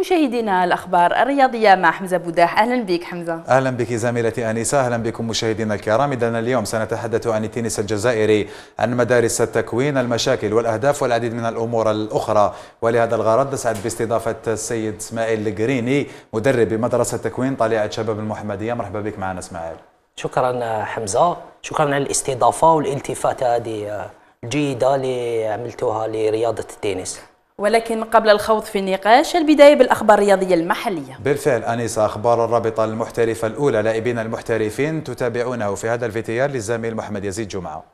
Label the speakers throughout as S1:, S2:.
S1: مشاهدينا الاخبار الرياضيه مع حمزه بوداح اهلا بك حمزه
S2: اهلا بك زميلتي انسه اهلا بكم مشاهدينا الكرام اذا اليوم سنتحدث عن التنس الجزائري عن مدارس التكوين المشاكل والاهداف والعديد من الامور الاخرى ولهذا الغرض نسعد باستضافه السيد اسماعيل الجريني مدرب بمدرسه تكوين طليعه شباب المحمديه مرحبا بك معنا اسماعيل شكرا
S3: حمزه شكرا على الاستضافه والالتفاته هذه الجيده
S2: اللي عملتوها لرياضه التنس
S1: ولكن قبل الخوض في النقاش البداية بالأخبار الرياضية المحلية
S2: بالفعل أنيسة أخبار الرابطة المحترفة الأولى لاعبين المحترفين تتابعونه في هذا الفيتيار للزميل محمد يزيد جمعة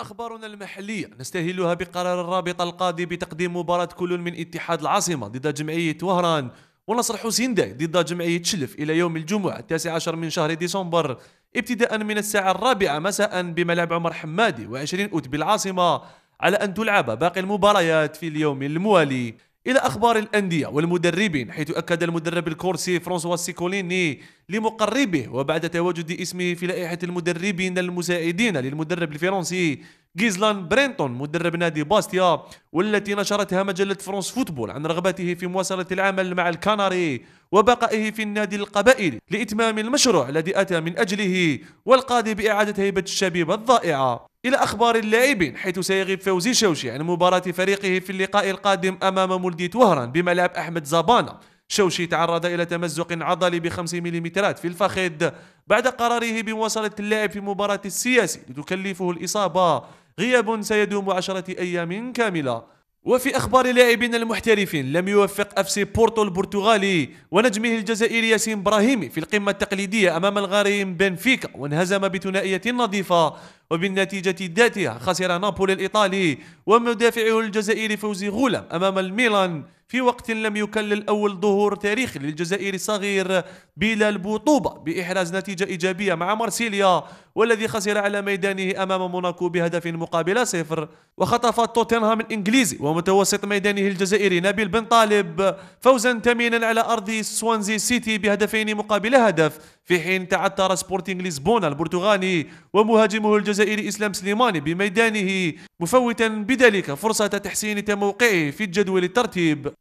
S4: أخبارنا المحلية نستهلها بقرار الرابطة القاضي بتقديم مباراة كل من اتحاد العاصمة ضد جمعية وهران ونصر حسين داي ضد جمعية شلف إلى يوم الجمعة 19 من شهر ديسمبر ابتداء من الساعة الرابعة مساء بملعب عمر حمادي و20 أوت بالعاصمة على أن تلعب باقي المباريات في اليوم الموالي إلى أخبار الأندية والمدربين حيث أكد المدرب الكورسي فرانسوا سيكوليني لمقربه وبعد تواجد اسمه في لائحة المدربين المساعدين للمدرب الفرنسي غيزلان برينتون مدرب نادي باستيا والتي نشرتها مجلة فرونس فوتبول عن رغبته في مواصلة العمل مع الكناري وبقائه في النادي القبائلي لإتمام المشروع الذي أتى من أجله والقاضي بإعادة هيبة الشبيبة الضائعة إلى أخبار اللاعبين حيث سيغيب فوزي شوشي عن مباراة فريقه في اللقاء القادم أمام مولديت وهران بملعب أحمد زابانا شوشي تعرض إلى تمزق عضلي بخمس مليمترات في الفخذ بعد قراره بمواصلة اللعب في مباراة السياسي لتكلفه الإصابة غياب سيدوم عشرة أيام كاملة وفي أخبار لاعبين المحترفين لم يوفق أف سي بورتو البرتغالي ونجمه الجزائري ياسين إبراهيمي في القمة التقليدية أمام الغريم بنفيكا وانهزم بثنائية نظيفة وبالنتيجة ذاتها خسر نابولي الإيطالي ومدافعه الجزائري فوزي غولم أمام الميلان في وقت لم يكلل أول ظهور تاريخي للجزائري الصغير بلا البطوبة بإحراز نتيجة إيجابية مع مارسيليا والذي خسر على ميدانه أمام موناكو بهدف مقابل صفر وخطف توتنهام الإنجليزي ومتوسط ميدانه الجزائري نبيل بن طالب فوزا ثمينا على أرض سوانزي سيتي بهدفين مقابل هدف في حين تعثر سبورتينغ لشبونة البرتغالي ومهاجمه الجزائري إسلام سليماني بميدانه مفوتا بذلك فرصة تحسين موقعه في الجدول الترتيب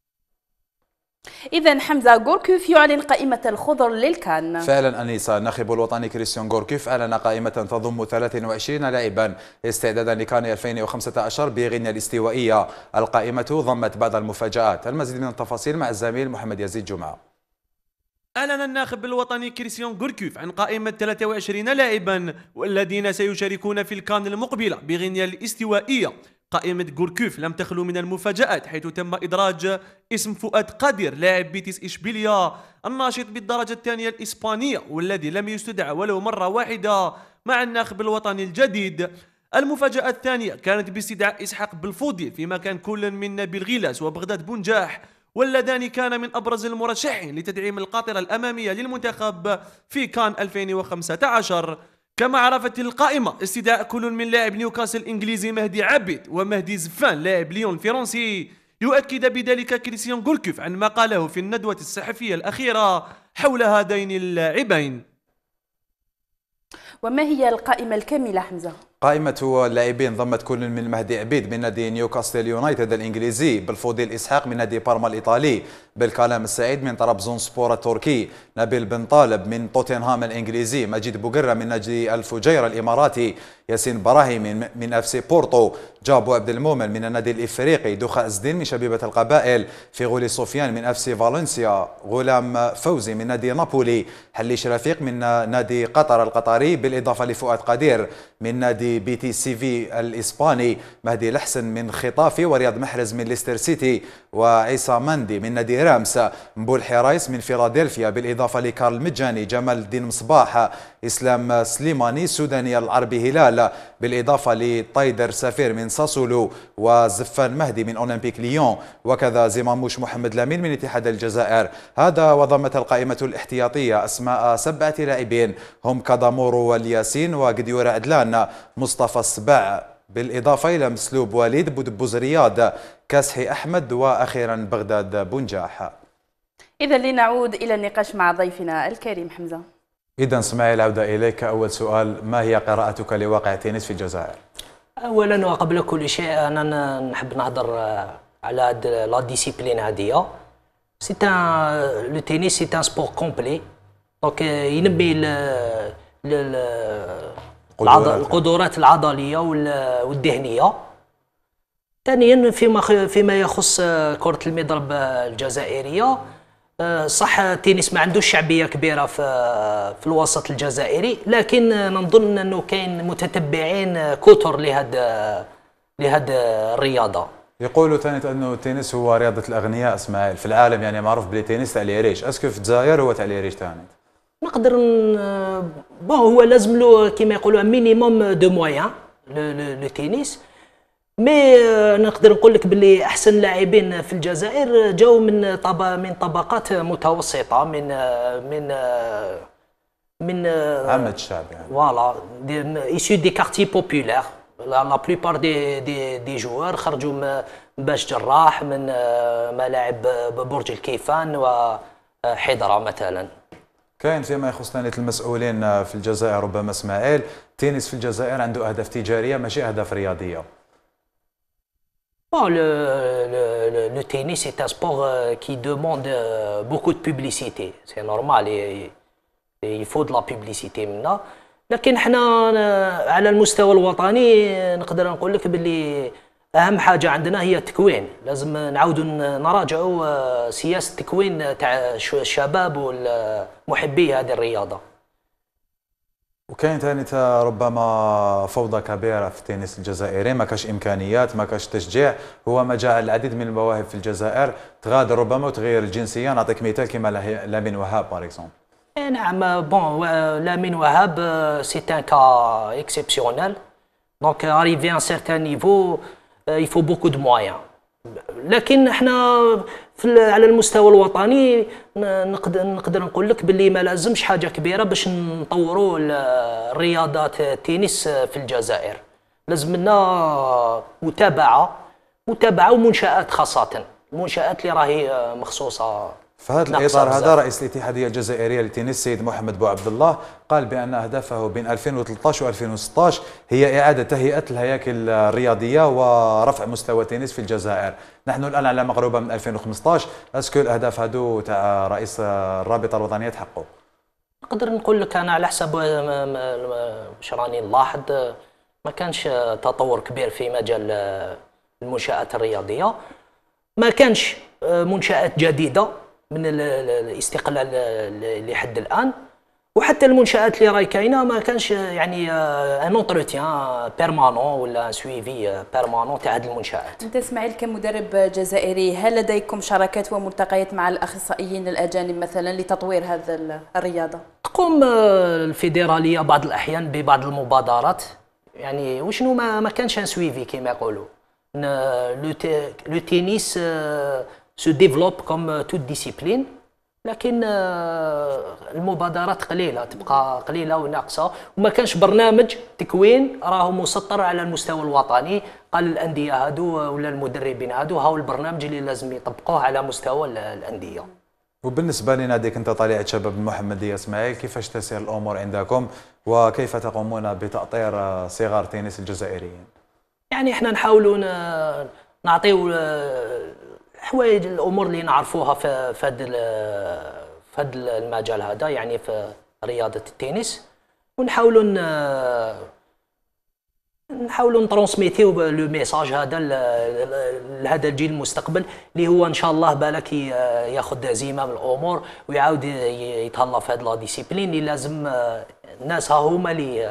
S1: إذا حمزة غوركوف يعلن قائمة الخضر للكان فعلا
S2: أنيسة الناخب الوطني كريستيان غوركوف أعلن قائمة تضم 23 لاعبا استعدادا لكان 2015 بغينيا الاستوائية القائمة ضمت بعض المفاجآت المزيد من التفاصيل مع الزميل محمد يزيد جمعة
S4: أعلن الناخب الوطني كريسيون غوركوف عن قائمة 23 لاعبا والذين سيشاركون في الكان المقبلة بغينيا الاستوائية قائمة غوركوف لم تخلو من المفاجآت حيث تم إدراج اسم فؤاد قادر لاعب بيتيس إشبيليا الناشط بالدرجة الثانية الإسبانية والذي لم يستدعى ولو مرة واحدة مع الناخب الوطني الجديد المفاجأة الثانية كانت باستدعاء إسحاق بالفوضي في مكان كل من نبيل غيلاس وبغداد بنجاح واللذان كان من أبرز المرشحين لتدعيم القاطرة الأمامية للمنتخب في كان 2015 كما عرفت القائمة استدعاء كل من لاعب نيوكاسل الإنجليزي مهدي عبد ومهدي زفان لاعب ليون الفرنسي يؤكد بذلك كريستيان غوركوف عن ما قاله في الندوة الصحفية الأخيرة حول هذين اللاعبين
S1: وما هي القائمة الكاملة حمزة؟
S2: قائمة اللاعبين ضمت كل من مهدي عبيد من نادي نيوكاسل يونايتد الإنجليزي بالفوديل إسحاق من نادي بارما الإيطالي بالكلام السعيد من طرابزون سبور التركي نبيل بن طالب من توتنهام الإنجليزي مجيد بوغرة من نادي الفجيرة الإماراتي ياسين براهيم من, من اف سي بورتو جابو عبد المؤمن من النادي الإفريقي دوخا أزدين من شبيبة القبائل فيغولي سفيان من اف سي فالنسيا غلام فوزي من نادي نابولي حليش رفيق من نادي قطر القطري بالإضافة لفؤاد قدير من نادي بي تي سي في الإسباني مهدي الحسن من خطافي ورياض محرز من ليستر سيتي وعيسى مندي من نادي رامس مبول حرايس من فيلادلفيا بالإضافة لكارل مجاني جمال الدين مصباح إسلام سليماني سوداني العربي هلال بالإضافة لطايدر سفير من ساسولو وزفان مهدي من أولمبيك ليون وكذا زماموش محمد لامين من اتحاد الجزائر هذا وضمت القائمة الاحتياطية أسماء سبعة لاعبين هم كادامورو والياسين وقديور عدلان مصطفى السباع بالإضافة إلى مسلوب وليد بودبوز رياض كاسحي أحمد وأخيرا بغداد بنجاح
S1: إذا لنعود إلى النقاش مع ضيفنا الكريم حمزة
S2: إذا اسماعيل عودة إليك أول سؤال ما هي قراءتك لواقع التنس في الجزائر؟
S3: أولا وقبل كل شيء أنا نحب نهضر على هاد لا ديسيبلين هادية سي ان لو تينيس سي ان سبور كومبلي دونك ينبي ال القدرات العضليه والذهنيه ثانيا فيما فيما يخص آه، كره المضرب آه، الجزائريه آه، صح تينيس ما عندوش شعبيه كبيره في في الوسط الجزائري لكن نظن انه كاين متتبعين كثر لهذا لهذا
S2: الرياضه يقولوا ثاني انه التنس هو رياضه الاغنياء اسماعيل في العالم يعني معروف بلي تينيس تاع ليريش اسكو في الجزائر هو تاع ليريش ثاني
S3: نقدر بون هو لازم له كما يقولوا مينيموم دو مويان لو تنس مي آه، نقدر نقول لك باللي احسن لاعبين في الجزائر جاوا من طب من طبقات متوسطه من آه، من آه، من عامة الشعب يعني فوالا ايسو دي كارتي بوبيلار لا بلوبار دي دي دي جوار خرجوا من باش جراح من ملاعب برج الكيفان وحضره مثلا
S2: كاين فيما يخص المسؤولين في الجزائر ربما اسماعيل التنس في الجزائر عنده اهداف تجاريه ماشي اهداف رياضيه
S3: Bon, oh, le, le, le, tennis est un sport euh, qui demande euh, beaucoup de publicité. C'est normal. Et, et il faut de la publicité منا لكن حنا على المستوى الوطني نقدر نقول لك باللي اهم حاجه عندنا هي التكوين لازم نعاودوا نراجعوا سياسه التكوين تاع الشباب ومحبي هذه الرياضه
S2: وكاين ثاني ربما فوضى كبيره في التنس الجزائري ما كاش امكانيات ما كاش تشجيع هو ما جعل العديد من المواهب في الجزائر تغادر ربما وتغير الجنسيه نعطيك مثال كما لامين وهاب باغ اكزومبل
S3: إيه، نعم بون لامين وهاب سي ان كا اكسيبسيونيل دونك اريفي ان سيرتان نيفو يفو بوكو دو موايان لكن احنا في على المستوى الوطني نقدر نقدر نقول لك باللي ما لازمش حاجه كبيره باش نطوروا الرياضات التنس في الجزائر لازم لنا متابعه متابعه ومنشات خاصه المنشات اللي راهي مخصوصه
S2: فهذا الاطار هذا رئيس الاتحاديه الجزائريه للتنس السيد محمد بو عبد الله قال بان اهدافه بين 2013 و2016 هي اعاده تهيئه الهياكل الرياضيه ورفع مستوى التنس في الجزائر نحن الان على مغربه من 2015 اسكو الاهداف هادو تاع رئيس الرابطه الوطنيه تحققوا
S3: نقدر نقول لك انا على حسب واش راني نلاحظ ما كانش تطور كبير في مجال المنشات الرياضيه ما كانش منشات جديده من الاستقلال لحد الان وحتى المنشات اللي راهي كاينه ما كانش يعني ان اونتروتيان بيرمانون ولا سويفي بيرمانون تاع هذه المنشات.
S1: انت اسماعيل كمدرب جزائري هل لديكم شراكات وملتقيات مع الاخصائيين الاجانب مثلا لتطوير هذا الرياضه؟
S3: تقوم آه، الفيدراليه بعض الاحيان ببعض المبادرات يعني وشنو ما, ما كانش ان سويفي كما يقولوا لو تينيس se ديفلوب كوم تو ديسيبلين لكن المبادرات قليله تبقى قليله وناقصه وما كانش برنامج تكوين راه مسطر على المستوى الوطني قال الانديه هادو ولا المدربين هادو هاو البرنامج اللي لازم يطبقوه على مستوى الانديه
S2: وبالنسبه لناديك انت طليعه شباب المحمديه اسماعيل كيفاش تسير الامور عندكم وكيف تقومون بتاطير صغار تنس الجزائريين
S3: يعني احنا نحاولوا آه، نعطيو آه، حوايج الامور اللي نعرفوها في في هذا في هذا المجال هذا يعني في رياضه التنس ونحاولوا نحاولوا نترونسميتيو لو ميساج هذا لهذا الجيل المستقبل اللي هو ان شاء الله بالك ياخذ زمام الامور ويعاود يتهلا في هذا لا ديسيبلين اللي لازم الناس ها
S2: هما اللي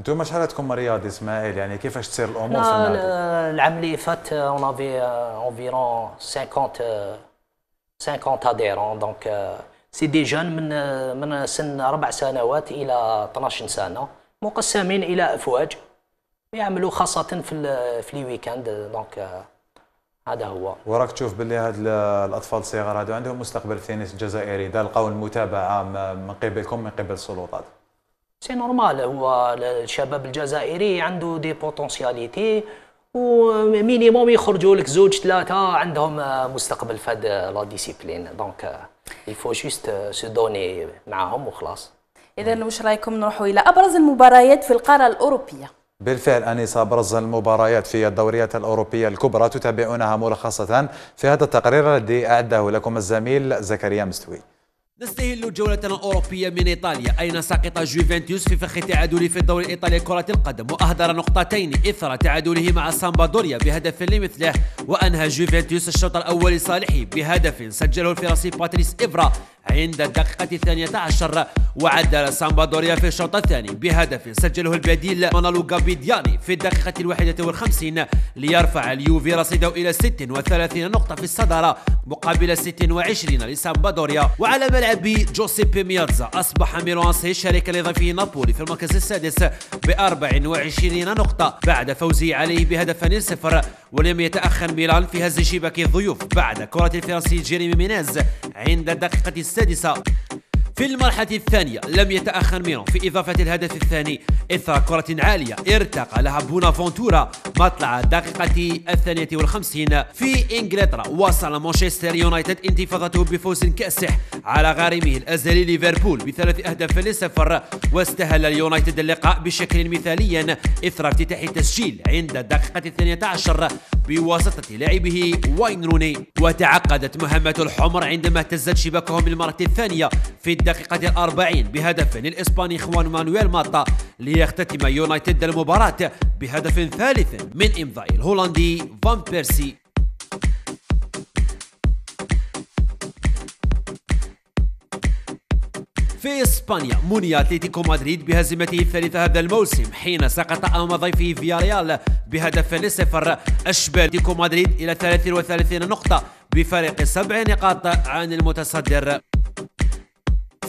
S2: انتم مشهد تكون رياض اسماعيل يعني كيفاش تصير الامور في النادي؟
S3: العام اللي فات اون افي انفيرون 50 50 اديرون دونك سي دي جون من من سن اربع سنوات الى 12 سنه مقسمين الى افواج يعملوا خاصه في في لي ويكاند دونك euh، هذا هو
S2: وراك تشوف باللي هاد الاطفال الصغار هادو عندهم مستقبل في التنس الجزائري اذا لقاو المتابعه آه، من قبلكم من قبل السلطات
S3: سي نورمال هو الشباب الجزائري عنده دي بوتونسياليتي ومينيموم يخرجوا لك زوج ثلاثه عندهم مستقبل في هاد لا ديسيبلين دونك يفو جوست سو دوني معاهم وخلاص
S1: اذا واش رايكم نروحوا الى ابرز المباريات في القاره الاوروبيه
S2: بالفعل أنيس أبرز المباريات في الدوريات الأوروبية الكبرى تتابعونها ملخصة في هذا التقرير الذي أعده لكم الزميل زكريا مستوي
S5: نستهل جولتنا الأوروبية من إيطاليا أين سقط جوفنتوس في فخ تعادله في الدوري الإيطالي كرة القدم وأهدر نقطتين إثر تعادله مع سامبادوريا بهدف لمثله وأنهى جوفنتوس الشوط الأول لصالحه بهدف سجله الفرنسي باتريس إفرا عند الدقيقة الثانية عشر وعدل سامبادوريا في الشوط الثاني بهدف سجله البديل مانالو غابيدياني في الدقيقة الواحدة والخمسين ليرفع اليوفي رصيده إلى 36 نقطة في الصدارة مقابل 26 لسامبادوريا وعلى ملعب جوسيبي ميازا أصبح ميروانسي شريكا الإضافي نابولي في المركز السادس ب 24 نقطة بعد فوزه عليه بهدف صفر ولم يتأخر ميلان في هز شباك الضيوف بعد كرة الفرنسي جيريمي ميناز عند الدقيقة السادسة في المرحلة الثانية لم يتأخر ميرون في إضافة الهدف الثاني إثر كرة عالية ارتقى لها بونافونتورا مطلع الدقيقة الثانية والخمسين في إنجلترا وصل مانشستر يونايتد انتفاضته بفوز كاسح على غارمه الأزلي ليفربول بثلاث أهداف لصفر واستهل اليونايتد اللقاء بشكل مثالي إثر افتتاح التسجيل عند الدقيقة الثانية عشر بواسطة لاعبه واين روني وتعقدت مهمة الحمر عندما اهتزت شباكهم للمرة الثانية في الدقيقة الأربعين بهدف للإسباني خوان مانويل ماتا لي ليختتم يونايتد المباراة بهدف ثالث من إمضاء الهولندي فان بيرسي في إسبانيا موني أتلتيكو مدريد بهزيمته الثالثة هذا الموسم حين سقط أمام ضيفه فياريال بهدف لصفر اشبال أتلتيكو مدريد إلى 33 نقطة بفارق سبع نقاط عن المتصدر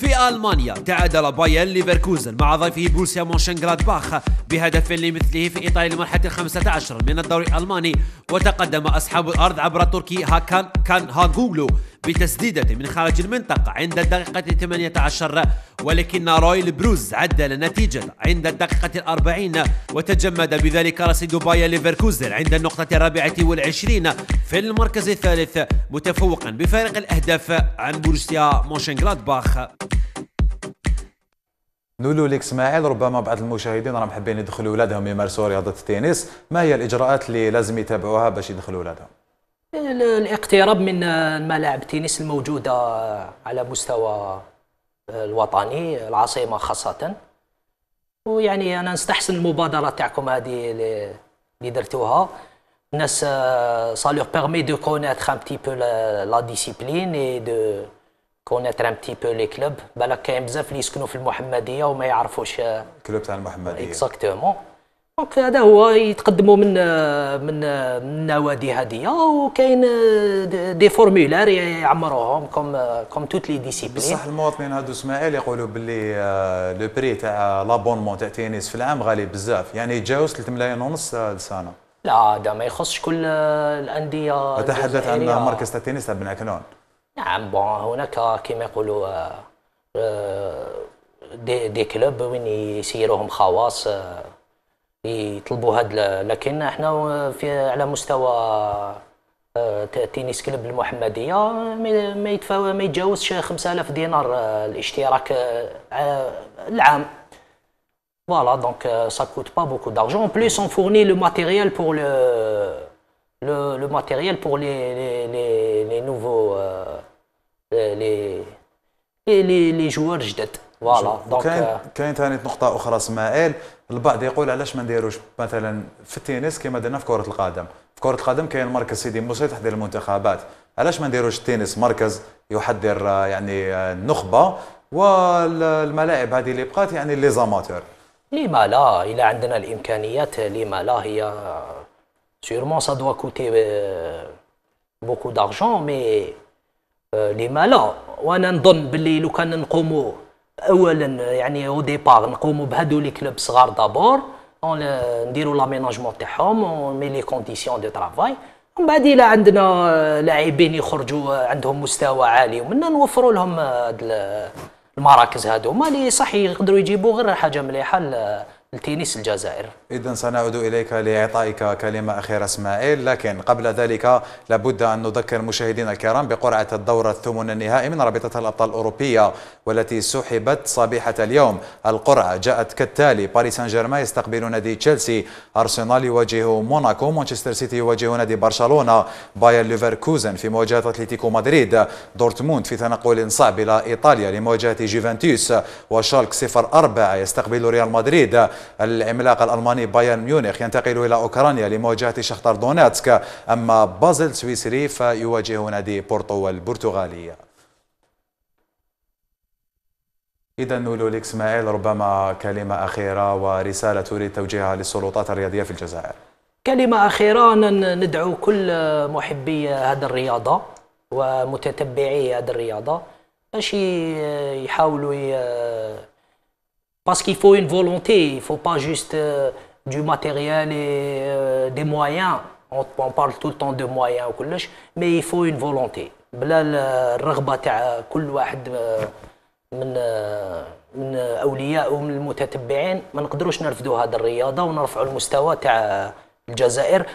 S5: في ألمانيا تعادل بايرن ليفركوزن مع ضيفه بروسيا مونشنغلادباخ بهدف لمثله في إيطاليا المرحلة الخامسة عشر من الدوري الألماني وتقدم أصحاب الأرض عبر تركي هاكان كان هاغوغلو بتسديدة من خارج المنطقة عند الدقيقة 18 ولكن رويل بروز عدل النتيجة عند الدقيقة الأربعين وتجمد بذلك رصيد بايا ليفركوزن عند النقطة الرابعة والعشرين في المركز الثالث متفوقا بفارق الأهداف عن بروسيا مونشنغلادباخ
S2: نقولوا لك اسماعيل ربما بعض المشاهدين راهم حابين يدخلوا ولادهم يمارسوا رياضه التنس ما هي الاجراءات اللي لازم يتابعوها باش يدخلوا ولادهم
S3: الاقتراب من ملاعب التنس الموجوده على مستوى الوطني العاصمه خاصه ويعني انا نستحسن المبادره تاعكم هذه اللي درتوها الناس سا بيرمي دو كونيتر ان بتي بو لا ديسيبلين اي دو كونتر ان تي بو لي كلوب بالك كاين بزاف اللي يسكنوا في المحمديه وما يعرفوش آه، كلوب تاع المحمديه اكزاكتومون دونك هذا هو يتقدموا من آه، آه، من النوادي هذه وكاين دي فورمولار يعمروهم كوم كوم توت لي ديسيبلين بصح
S2: المواطنين هادو اسماعيل يقولوا باللي لو بري تاع لابونمون تاع تينيس في العام غالي بزاف يعني يتجاوز 3 ملايين ونص السنه
S3: لا هذا ما
S2: يخصش كل الانديه اتحدث عن مركز تاع التنس تاع بن عكنون نعم بون
S3: هناك كما يقولوا آه، آه، دي, دي كلوب وين يسيروهم خواص آه، يطلبوا هاد لكن احنا في على مستوى تينيس كلوب المحمديه ما يتفاو ما يتجاوزش 5000 دينار الاشتراك العام فوالا دونك سا كوت با بوكو دارجون بليس اون فورني لو ماتيريال بور لو لو ماتيريال بور لي لي لي نوفو يعني لي لي لي جوار جدد فوالا دونك كاين آه.
S2: كاين ثاني نقطه اخرى اسماعيل البعض يقول علاش ما نديروش مثلا في التنس كما درنا في كره القدم في كره القدم كاين مركز سيدي موسى تحضير المنتخبات علاش ما نديروش التنس مركز يحضر آه، يعني آه، النخبه والملاعب هذه اللي بقات يعني لي زاماتور
S3: لما لا الا عندنا الامكانيات لما لا هي سيرمون سا دوا كوتي بوكو دارجون مي لما لا وانا نظن باللي لو كان نقوموا اولا يعني او ديبار نقوموا بهادو لي كلوب صغار دابور نديروا لاميناجمون تاعهم ومي لي كونديسيون دو ترافاي ومن بعد الى عندنا لاعبين يخرجوا عندهم مستوى عالي ومنا نوفروا لهم المراكز هذوما اللي صح يقدروا يجيبوا غير حاجه مليحه تينيس الجزائر
S2: إذا سنعود إليك لإعطائك كلمة أخيرة إسماعيل لكن قبل ذلك لابد أن نذكر مشاهدينا الكرام بقرعة الدور الثمن النهائي من رابطة الأبطال الأوروبية والتي سحبت صبيحة اليوم القرعة جاءت كالتالي باريس سان جيرمان يستقبل نادي تشيلسي أرسنال يواجه موناكو مانشستر سيتي يواجه نادي برشلونة بايرن ليفركوزن في مواجهة أتلتيكو مدريد دورتموند في تنقل صعب إلى إيطاليا لمواجهة جيفانتوس وشالك 04 يستقبل ريال مدريد العملاق الألماني بايرن ميونخ ينتقل إلى أوكرانيا لمواجهة شختر دوناتسك أما بازل السويسري فيواجه نادي بورتو البرتغالي إذا لك إسماعيل ربما كلمة أخيرة ورسالة تريد توجيهها للسلطات الرياضية في الجزائر
S3: كلمة أخيرة ندعو كل محبي هذا الرياضة ومتتبعي هذا الرياضة باش يحاولوا Parce qu'il faut une volonté, il ne faut pas juste euh, du matériel et euh, des moyens. On, on, parle tout le temps de moyens, mais il faut une volonté. بلا الرغبة تاع كل واحد من من أولياء ومن المتتبعين ما نقدروش نرفدوا هذه الرياضة ونرفعوا المستوى تاع الجزائر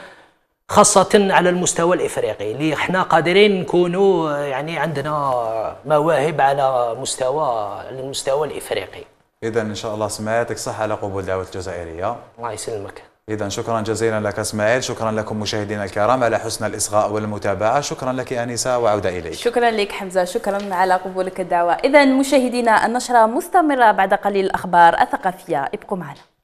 S3: خاصة على المستوى الإفريقي اللي حنا قادرين نكونوا يعني عندنا مواهب على مستوى المستوى الإفريقي
S2: اذا ان شاء الله سمعتك صحه على قبول دعوه الجزائريه الله يسلمك إذا شكرا جزيلا لك اسماعيل، شكرا لكم مشاهدينا الكرام على حسن الإصغاء والمتابعة، شكرا لك أنسة وعودة إليك.
S1: شكرا لك حمزة، شكرا على قبولك الدعوة. إذا مشاهدينا النشرة مستمرة بعد قليل الأخبار الثقافية، ابقوا معنا.